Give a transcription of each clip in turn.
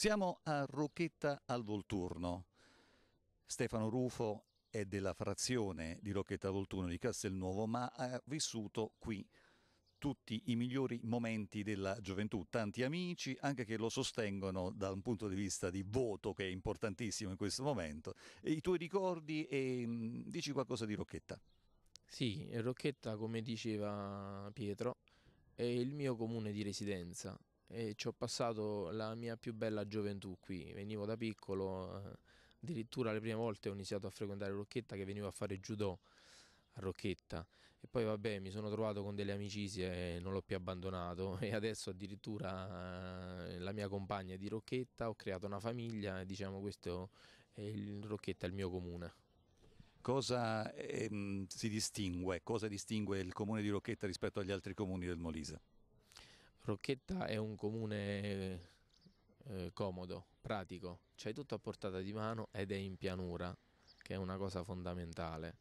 Siamo a Rocchetta al Volturno. Stefano Rufo è della frazione di Rocchetta al Volturno di Castelnuovo, ma ha vissuto qui tutti i migliori momenti della gioventù, tanti amici anche che lo sostengono da un punto di vista di voto che è importantissimo in questo momento. I tuoi ricordi e mm, dici qualcosa di Rocchetta. Sì, Rocchetta come diceva Pietro è il mio comune di residenza e ci ho passato la mia più bella gioventù qui, venivo da piccolo, eh, addirittura le prime volte ho iniziato a frequentare Rocchetta che venivo a fare judo a Rocchetta e poi vabbè mi sono trovato con delle amicizie e non l'ho più abbandonato e adesso addirittura eh, la mia compagna è di Rocchetta, ho creato una famiglia e diciamo questo è il, Rocchetta è il mio comune. Cosa ehm, si distingue, cosa distingue il comune di Rocchetta rispetto agli altri comuni del Molise? Rocchetta è un comune eh, comodo, pratico, c'è tutto a portata di mano ed è in pianura, che è una cosa fondamentale.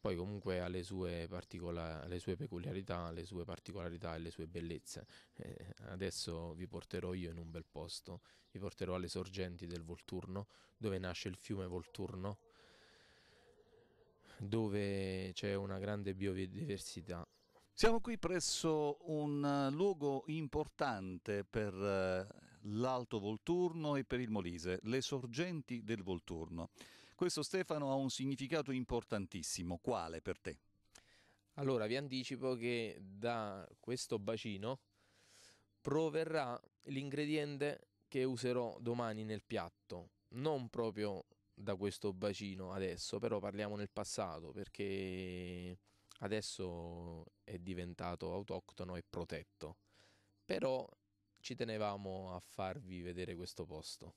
Poi comunque ha le sue, le sue peculiarità, le sue particolarità e le sue bellezze. Eh, adesso vi porterò io in un bel posto, vi porterò alle sorgenti del Volturno, dove nasce il fiume Volturno, dove c'è una grande biodiversità siamo qui presso un eh, luogo importante per eh, l'Alto Volturno e per il Molise, le sorgenti del Volturno. Questo Stefano ha un significato importantissimo, quale per te? Allora vi anticipo che da questo bacino proverrà l'ingrediente che userò domani nel piatto, non proprio da questo bacino adesso, però parliamo nel passato perché adesso è diventato autoctono e protetto, però ci tenevamo a farvi vedere questo posto.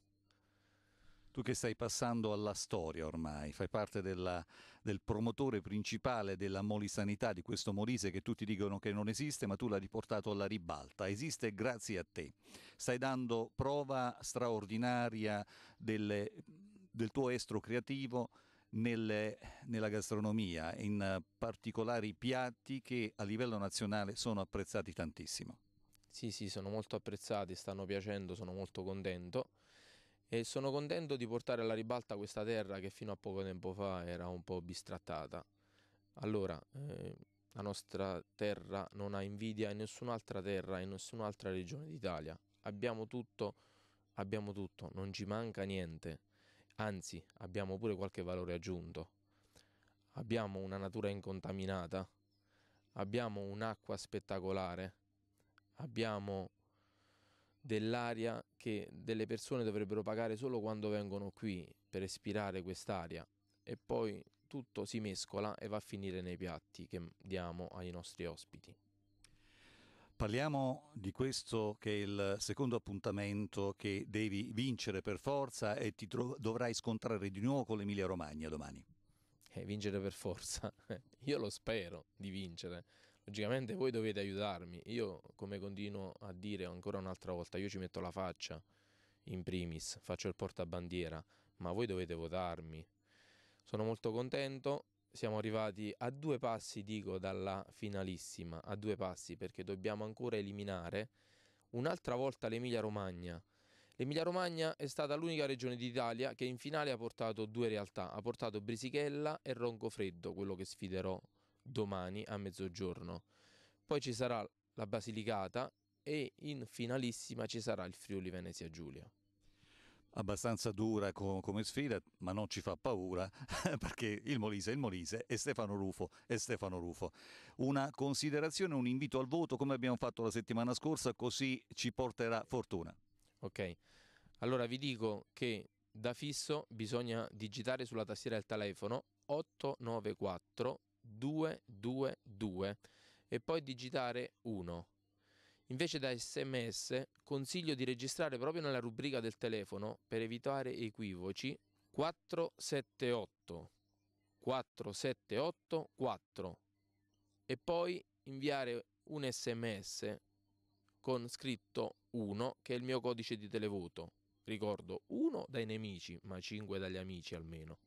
Tu che stai passando alla storia ormai, fai parte della, del promotore principale della Molisanità, di questo Molise che tutti dicono che non esiste, ma tu l'hai riportato alla ribalta. Esiste grazie a te. Stai dando prova straordinaria delle, del tuo estro creativo, nelle, nella gastronomia, in particolari piatti che a livello nazionale sono apprezzati tantissimo. Sì, sì, sono molto apprezzati, stanno piacendo, sono molto contento e sono contento di portare alla ribalta questa terra che fino a poco tempo fa era un po' bistrattata. Allora, eh, la nostra terra non ha invidia in nessun'altra terra, in nessun'altra regione d'Italia. Abbiamo tutto, abbiamo tutto, non ci manca niente anzi abbiamo pure qualche valore aggiunto. Abbiamo una natura incontaminata, abbiamo un'acqua spettacolare, abbiamo dell'aria che delle persone dovrebbero pagare solo quando vengono qui per respirare quest'aria e poi tutto si mescola e va a finire nei piatti che diamo ai nostri ospiti. Parliamo di questo che è il secondo appuntamento che devi vincere per forza e ti dovrai scontrare di nuovo con l'Emilia Romagna domani. Eh, vincere per forza. Io lo spero di vincere. Logicamente voi dovete aiutarmi. Io, come continuo a dire ancora un'altra volta, io ci metto la faccia in primis, faccio il portabandiera, ma voi dovete votarmi. Sono molto contento, siamo arrivati a due passi, dico, dalla finalissima, a due passi perché dobbiamo ancora eliminare un'altra volta l'Emilia Romagna. L'Emilia Romagna è stata l'unica regione d'Italia che in finale ha portato due realtà, ha portato Brisichella e Roncofreddo, quello che sfiderò domani a mezzogiorno. Poi ci sarà la Basilicata e in finalissima ci sarà il Friuli Venezia Giulia abbastanza dura co- come sfida, ma non ci fa paura perché il Molise è il Molise e Stefano Rufo è Stefano Rufo. Una considerazione, un invito al voto come abbiamo fatto la settimana scorsa, così ci porterà fortuna. Ok, allora vi dico che da fisso bisogna digitare sulla tastiera del telefono 894 222 e poi digitare 1 Invece da sms consiglio di registrare proprio nella rubrica del telefono per evitare equivoci 478 478 4 e poi inviare un sms con scritto 1 che è il mio codice di televoto. Ricordo 1 dai nemici, ma 5 dagli amici almeno.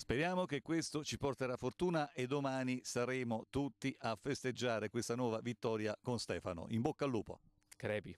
Speriamo che questo ci porterà fortuna e domani saremo tutti a festeggiare questa nuova vittoria con Stefano. In bocca al lupo. Crepi.